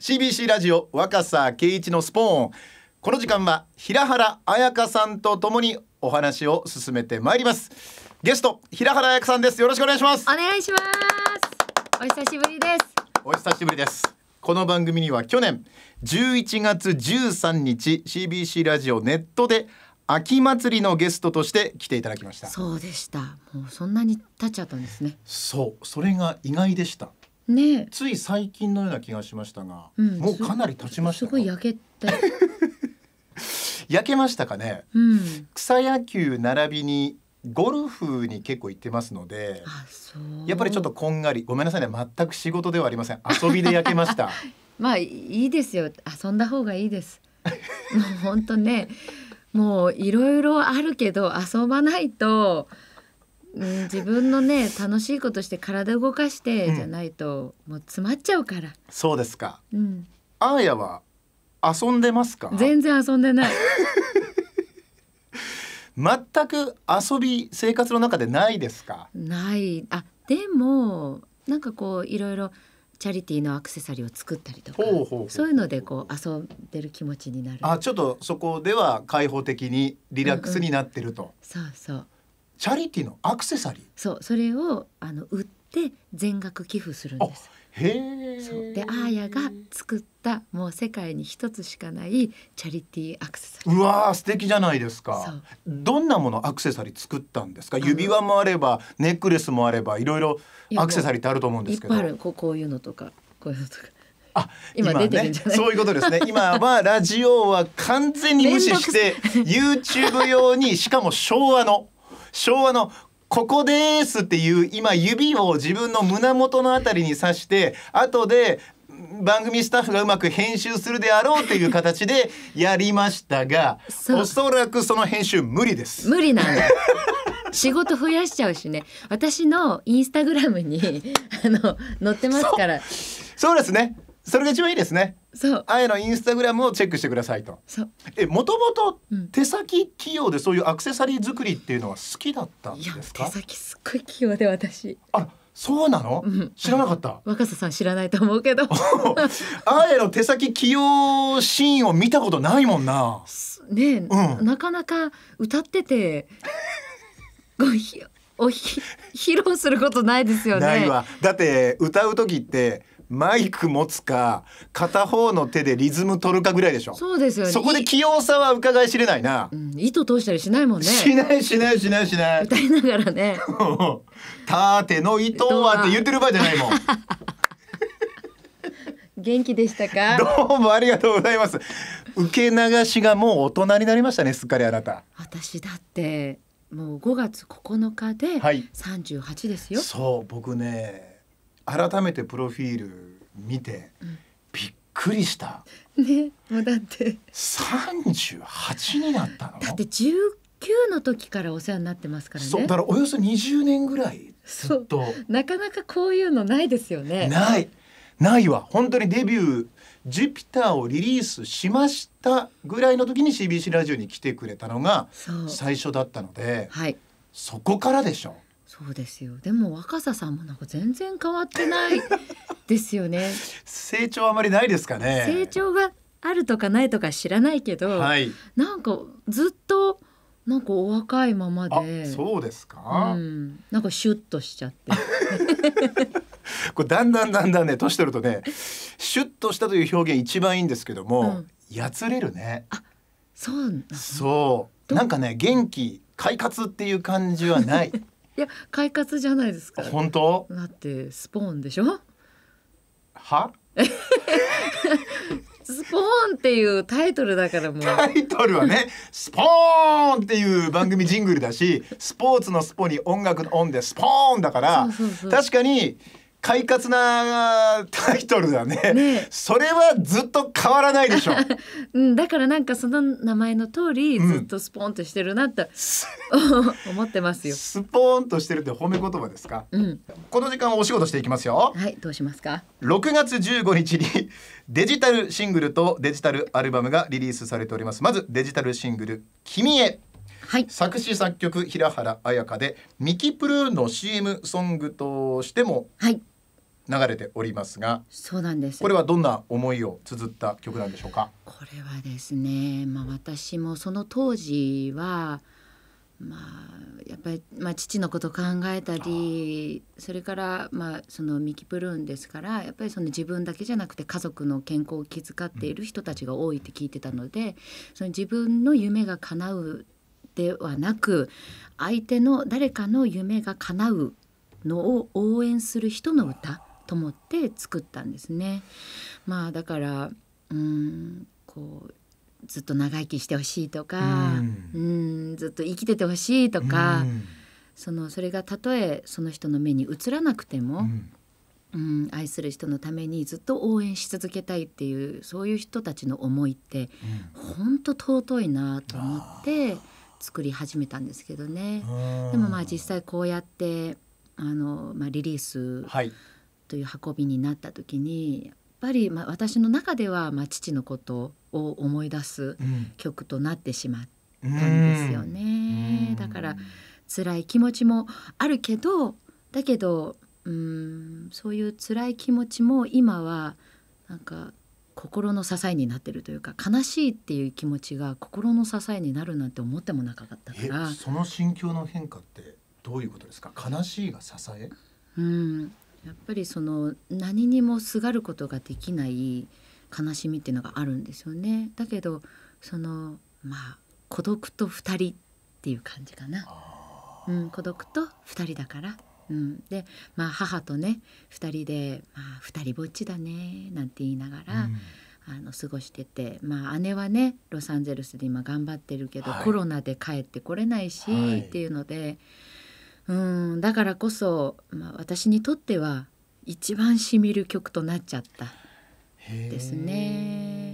CBC ラジオ若狭圭一のスポーンこの時間は平原彩香さんとともにお話を進めてまいりますゲスト平原彩香さんですよろしくお願いしますお願いしますお久しぶりですお久しぶりですこの番組には去年11月13日 CBC ラジオネットで秋祭りのゲストとして来ていただきましたそうでしたもうそんなに経っちゃったんですねそうそれが意外でしたね、つい最近のような気がしましたが、うん、もうかなり経ちましたすごい焼け 焼けましたかね、うん、草野球並びにゴルフに結構行ってますのでやっぱりちょっとこんがりごめんなさいね全く仕事ではありません 遊びで焼けました まあいいですよ遊んだ方がいいですもう本当ねもういろいろあるけど遊ばないと自分のね楽しいことして体動かしてじゃないと、もう詰まっちゃうからそうですか、うん、あーやは遊んでますか全然遊んでない 全く遊び生活の中でないですかないあでもなんかこういろいろチャリティーのアクセサリーを作ったりとかそういうのでこう遊んでる気持ちになるあちょっとそこでは開放的にリラックスになってると、うんうん、そうそうチャリティのアクセサリーそうそれをあの売って全額寄付するんですへそうでアーヤが作ったもう世界に一つしかないチャリティーアクセサリーうわー素敵じゃないですかどんなものアクセサリー作ったんですか指輪もあればネックレスもあればいろいろアクセサリーってあると思うんですけどいっぱいあるここういうのとかこういうのとかあ今出ね、そういうことですね今はラジオは完全に無視して YouTube 用にしかも昭和の昭和のここですっていう今指を自分の胸元のあたりに刺して後で番組スタッフがうまく編集するであろうという形でやりましたがおそらくその編集無理です無理なんだ 仕事増やしちゃうしね私のインスタグラムにあの載ってますからそうですねそれが一番いいですねそうあえのインスタグラムをチェックしてくださいとそうえもともと手先器用でそういうアクセサリー作りっていうのは好きだったんいや手先すっごい器用で私あそうなのうん知らなかった若狭さん知らないと思うけど あえの手先器用シーンを見たことないもんなねうんなかなか歌ってて ごひおひ披露することないですよねないわだって歌う時ってマイク持つか片方の手でリズム取るかぐらいでしょそうですよねそこで器用さは伺い知れないな、うん、糸通したりしないもんねしないしないしないしない歌いながらね「縦 の糸は」って言ってる場合じゃないもん 元気でしたかどうもありがとうございます受け流しがもう大人になりましたねすっかりあなた私だってもう5月9日で38ですよ、はい、そう僕ね改めてプロフィール見て、びっくりしたねもうだって三十八になったのだって十九の時からお世話になってますからねそうだからおよそ二十年ぐらいずっとなかなかこういうのないですよねないないわ本当にデビュー「ジュピター」をリリースしましたぐらいの時に CBC ラジオに来てくれたのが最初だったので、はい、そこからでしょそうですよでも若狭さんもなんか全然変わってないですよね 成長あまりないですかね成長があるとかないとか知らないけど、はい、なんかずっとなんかお若いままでそうですか、うん、なんかシュッとしちゃって これだんだんだんだんね年取るとねシュッとしたという表現一番いいんですけども、うん、やつれるねあそうなんそうなんかね元気快活っていう感じはないいや快活じゃないですか本当だってスポーンでしょは スポーンっていうタイトルだからもうタイトルはね「スポーン!」っていう番組ジングルだしスポーツのスポに音楽の音で「スポーン!」だから確かに快活な タイトルだね、ね、それはずっと変わらないでしょ、うん、だからなんかその名前の通りずっとスポーンとしてるなって、うん、思ってますよスポーンとしてるって褒め言葉ですか、うん、この時間お仕事していきますよはいどうしますか6月15日にデジタルシングルとデジタルアルバムがリリースされておりますまずデジタルシングル君へはい、作詞作曲平原綾香でミキプルーの CM ソングとしても流れておりますがそうなんですこれはどんな思いを綴った曲なんでしょうかこれはですね、まあ、私もその当時は、まあ、やっぱり、まあ、父のこと考えたりそれから、まあ、そのミキプルーンですからやっぱりその自分だけじゃなくて家族の健康を気遣っている人たちが多いって聞いてたので、うん、その自分の夢が叶うではなく相手の誰かの夢が叶うのを応援する人の歌と思って作ったんですね。まあだからうんこうずっと長生きしてほしいとか、うん、ずっと生きててほしいとか、うん、そのそれがたとえその人の目に映らなくても、うん、うん、愛する人のためにずっと応援し続けたいっていうそういう人たちの思いって本当、うん、尊いなと思って作り始めたんですけどね。でもまあ実際こうやってあの、まあ、リリース、はいという運びになった時にやっぱりま私の中ではま父のことを思い出す曲となってしまったんですよね。だから辛い気持ちもあるけどだけどうんそういう辛い気持ちも今はなんか心の支えになってるというか悲しいっていう気持ちが心の支えになるなんて思ってもなかったからその心境の変化ってどういうことですか悲しいが支えうんやっぱりその何にもすがることができない悲しみっていうのがあるんですよね。だけどそのまあ孤独と2人っていう感じかな。うん、孤独と2人だから、うん、で、まあ、母とね2人で「まあ、2人ぼっちだね」なんて言いながら、うん、あの過ごしてて、まあ、姉はねロサンゼルスで今頑張ってるけど、はい、コロナで帰ってこれないし、はい、っていうので。うんだからこそ、まあ、私にとっては一番しみる曲となっちゃったですね。